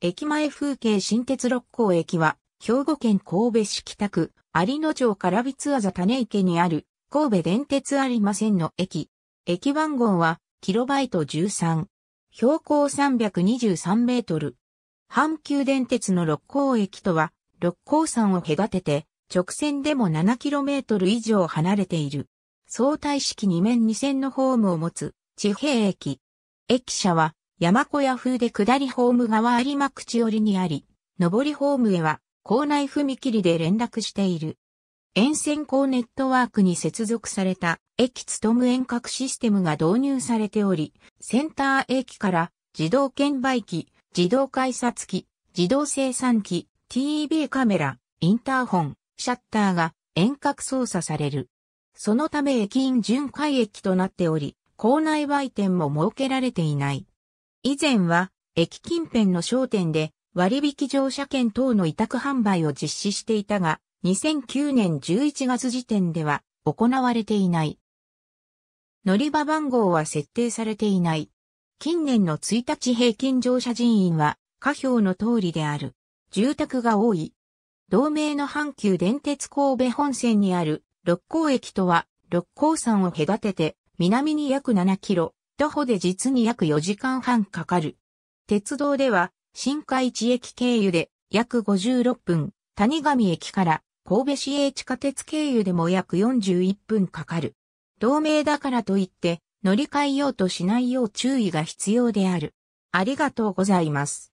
駅前風景新鉄六甲駅は、兵庫県神戸市北区、有野町からびつあざ種池にある、神戸電鉄有馬線の駅。駅番号は、キロバイト13。標高323メートル。阪急電鉄の六甲駅とは、六甲山を隔てて、直線でも7トル以上離れている。相対式2面2線のホームを持つ、地平駅。駅舎は、山小屋風で下りホーム側有馬口寄りにあり、上りホームへは校内踏切で連絡している。沿線校ネットワークに接続された駅勤遠隔システムが導入されており、センター駅から自動券売機、自動改札機、自動生産機、TB カメラ、インターホン、シャッターが遠隔操作される。そのため駅員巡回駅となっており、校内売店も設けられていない。以前は、駅近辺の商店で割引乗車券等の委託販売を実施していたが、2009年11月時点では行われていない。乗り場番号は設定されていない。近年の1日平均乗車人員は、下表の通りである。住宅が多い。同名の阪急電鉄神戸本線にある六甲駅とは六甲山を隔てて南に約7キロ、徒歩で実に約4時間半かかる。鉄道では、新海地駅経由で約56分、谷上駅から神戸市営地下鉄経由でも約41分かかる。同盟だからといって、乗り換えようとしないよう注意が必要である。ありがとうございます。